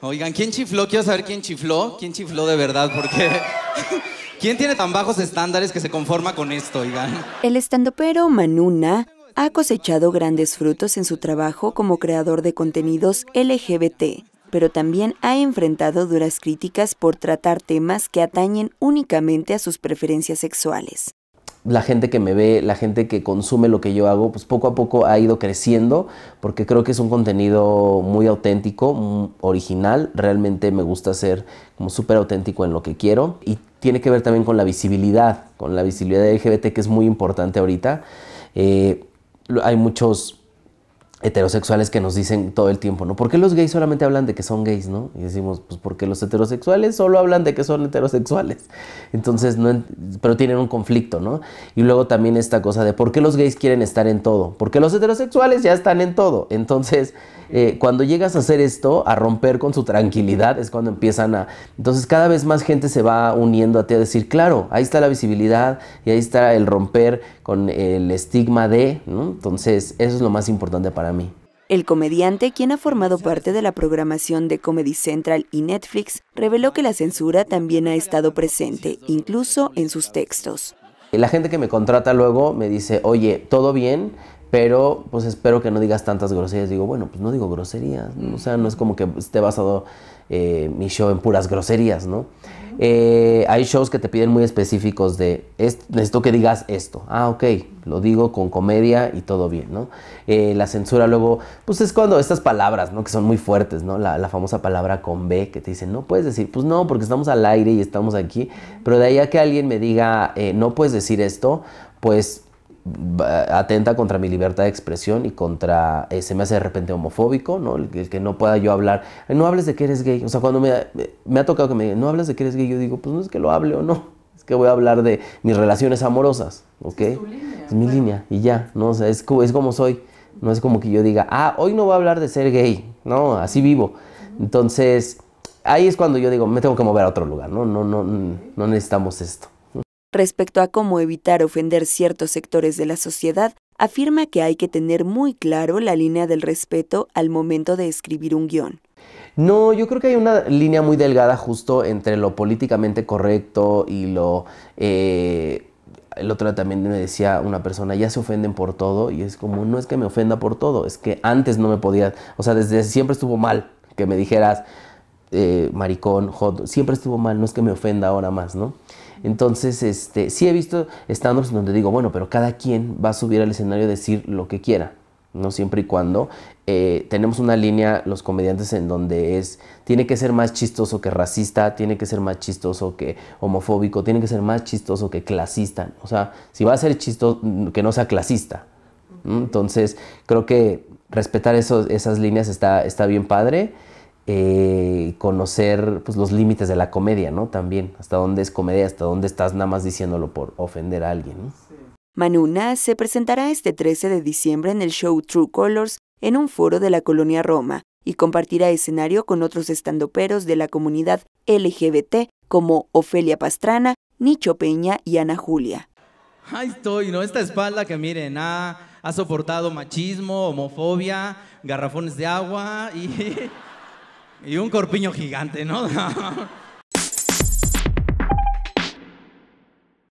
Oigan, ¿quién chifló? Quiero saber quién chifló. ¿Quién chifló de verdad? Porque... ¿Quién tiene tan bajos estándares que se conforma con esto, oigan? El estandopero Manuna ha cosechado grandes frutos en su trabajo como creador de contenidos LGBT, pero también ha enfrentado duras críticas por tratar temas que atañen únicamente a sus preferencias sexuales la gente que me ve, la gente que consume lo que yo hago, pues poco a poco ha ido creciendo porque creo que es un contenido muy auténtico, mm, original, realmente me gusta ser como súper auténtico en lo que quiero y tiene que ver también con la visibilidad, con la visibilidad de LGBT que es muy importante ahorita. Eh, hay muchos heterosexuales que nos dicen todo el tiempo, ¿no? ¿Por qué los gays solamente hablan de que son gays, ¿no? Y decimos, pues porque los heterosexuales solo hablan de que son heterosexuales. Entonces, no, pero tienen un conflicto, ¿no? Y luego también esta cosa de por qué los gays quieren estar en todo, porque los heterosexuales ya están en todo. Entonces, eh, cuando llegas a hacer esto, a romper con su tranquilidad, es cuando empiezan a... Entonces, cada vez más gente se va uniendo a ti a decir, claro, ahí está la visibilidad y ahí está el romper con el estigma de, ¿no? Entonces, eso es lo más importante para el comediante, quien ha formado parte de la programación de Comedy Central y Netflix, reveló que la censura también ha estado presente, incluso en sus textos. La gente que me contrata luego me dice, oye, todo bien, pero pues espero que no digas tantas groserías. Digo, bueno, pues no digo groserías, o sea, no es como que esté basado eh, mi show en puras groserías, ¿no? Eh, hay shows que te piden muy específicos de, esto necesito que digas esto, ah, ok, lo digo con comedia y todo bien, ¿no? Eh, la censura luego, pues es cuando estas palabras, ¿no? Que son muy fuertes, ¿no? La, la, famosa palabra con B que te dicen, no puedes decir, pues no, porque estamos al aire y estamos aquí, pero de ahí a que alguien me diga, no puedes decir esto, pues atenta contra mi libertad de expresión y contra, eh, se me hace de repente homofóbico, ¿no? El, que no pueda yo hablar, eh, no hables de que eres gay, o sea, cuando me, ha tocado que me digan, no hables de que eres gay, yo digo, pues no es que lo hable o no, es que voy a hablar de mis relaciones amorosas, ¿ok? Es, línea, es mi línea y ya, ¿no? O sea, es, es como soy, no es como que yo diga, ah, hoy no voy a hablar de ser gay, no, así vivo. Entonces, ahí es cuando yo digo, me tengo que mover a otro lugar, No, no, no, no necesitamos esto. Respecto a cómo evitar ofender ciertos sectores de la sociedad, afirma que hay que tener muy claro la línea del respeto al momento de escribir un guión. No, yo creo que hay una línea muy delgada justo entre lo políticamente correcto y lo... Eh, el otro también me decía una persona, ya se ofenden por todo, y es como, no es que me ofenda por todo, es que antes no me podía, o sea, desde siempre estuvo mal que me dijeras, eh, maricón, jod... siempre estuvo mal, no es que me ofenda ahora más, ¿no? Entonces, este, sí he visto stand donde digo, bueno, pero cada quien va a subir al escenario a decir lo que quiera, ¿no? Siempre y cuando eh, tenemos una línea, los comediantes, en donde es, tiene que ser más chistoso que racista, tiene que ser más chistoso que homofóbico, tiene que ser más chistoso que clasista. O sea, si va a ser chistoso, mm, que no sea clasista. Entonces, creo que respetar esas líneas está bien padre. Eh, conocer pues, los límites de la comedia, ¿no? También, hasta dónde es comedia, hasta dónde estás nada más diciéndolo por ofender a alguien, Manuna se presentará este 13 de diciembre en el show True Colors en un foro de la colonia Roma y compartirá escenario con otros estandoperos de la comunidad LGBT como Ofelia Pastrana, Nicho Peña y Ana Julia. Ahí estoy, ¿no? Esta espalda que miren, ha soportado machismo, homofobia, garrafones de agua y... Y un corpiño gigante, ¿no?